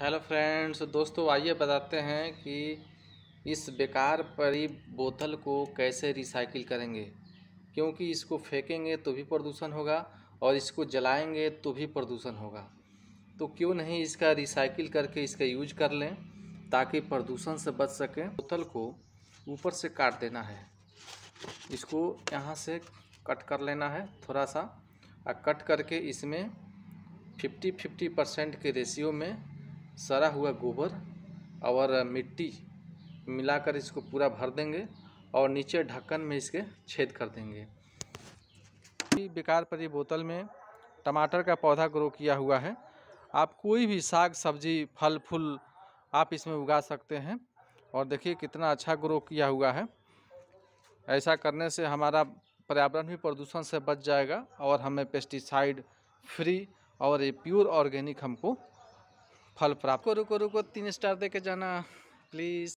hello friends दोस्तों आइए बताते हैं कि इस बेकार पड़ी बोतल को कैसे रिसाइकिल करेंगे क्योंकि इसको फेंकेंगे तो भी प्रदूषण होगा और इसको जलाएंगे तो भी प्रदूषण होगा तो क्यों नहीं इसका रिसाइकिल करके इसका यूज कर लें ताकि प्रदूषण से बच सकें बोतल को ऊपर से काट देना है इसको यहाँ से कट कर लेना है थोड़ा सा और कट करके इसमें फिफ्टी फिफ्टी परसेंट के रेशियो में सरा हुआ गोबर और मिट्टी मिलाकर इसको पूरा भर देंगे और नीचे ढक्कन में इसके छेद कर देंगे बेकार परी बोतल में टमाटर का पौधा ग्रो किया हुआ है आप कोई भी साग सब्जी फल फूल आप इसमें उगा सकते हैं और देखिए कितना अच्छा ग्रो किया हुआ है ऐसा करने से हमारा पर्यावरण भी प्रदूषण से बच जाएगा और हमें पेस्टिसाइड फ्री और ये प्योर ऑर्गेनिक हमको फल प्राप्त करो करो को तीन स्टार दे के जाना प्लीज़